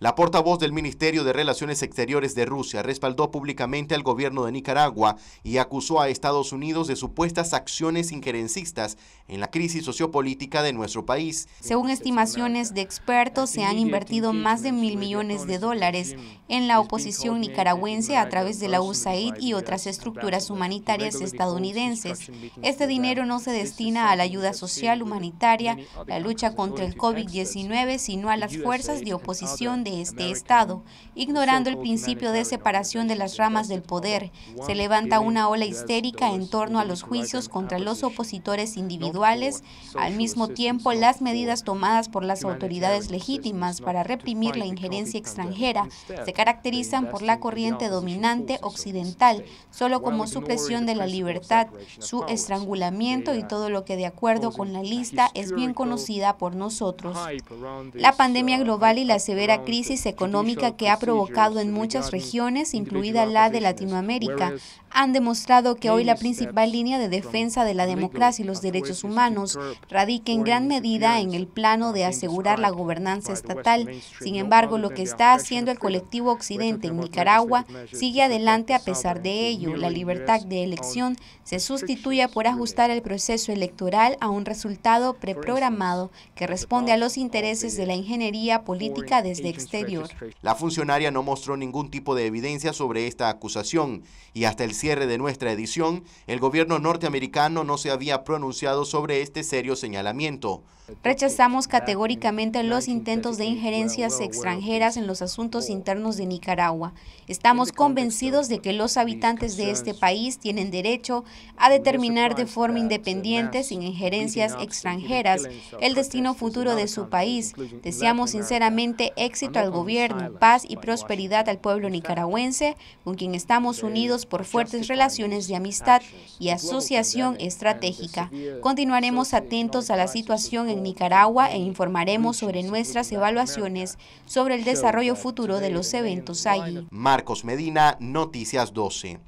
La portavoz del Ministerio de Relaciones Exteriores de Rusia respaldó públicamente al gobierno de Nicaragua y acusó a Estados Unidos de supuestas acciones injerencistas en la crisis sociopolítica de nuestro país. Según estimaciones de expertos, se han invertido más de mil millones de dólares en la oposición nicaragüense a través de la USAID y otras estructuras humanitarias estadounidenses. Este dinero no se destina a la ayuda social humanitaria, la lucha contra el COVID-19, sino a las fuerzas de oposición de este Estado. Ignorando el principio de separación de las ramas del poder, se levanta una ola histérica en torno a los juicios contra los opositores individuales. Al mismo tiempo, las medidas tomadas por las autoridades legítimas para reprimir la injerencia extranjera se caracterizan por la corriente dominante occidental, solo como supresión de la libertad, su estrangulamiento y todo lo que de acuerdo con la lista es bien conocida por nosotros. La pandemia uh, global y la severa crisis crisis económica que ha provocado en muchas regiones, incluida la de Latinoamérica, han demostrado que hoy la principal línea de defensa de la democracia y los derechos humanos radica en gran medida en el plano de asegurar la gobernanza estatal. Sin embargo, lo que está haciendo el colectivo Occidente en Nicaragua sigue adelante a pesar de ello. La libertad de elección se sustituye por ajustar el proceso electoral a un resultado preprogramado que responde a los intereses de la ingeniería política desde exterior. La funcionaria no mostró ningún tipo de evidencia sobre esta acusación y hasta el cierre de nuestra edición, el gobierno norteamericano no se había pronunciado sobre este serio señalamiento. Rechazamos categóricamente los intentos de injerencias extranjeras en los asuntos internos de Nicaragua. Estamos convencidos de que los habitantes de este país tienen derecho a determinar de forma independiente, sin injerencias extranjeras, el destino futuro de su país. Deseamos sinceramente éxito al gobierno, paz y prosperidad al pueblo nicaragüense, con quien estamos unidos por fuerte relaciones de amistad y asociación estratégica. Continuaremos atentos a la situación en Nicaragua e informaremos sobre nuestras evaluaciones sobre el desarrollo futuro de los eventos allí. Marcos Medina, Noticias 12.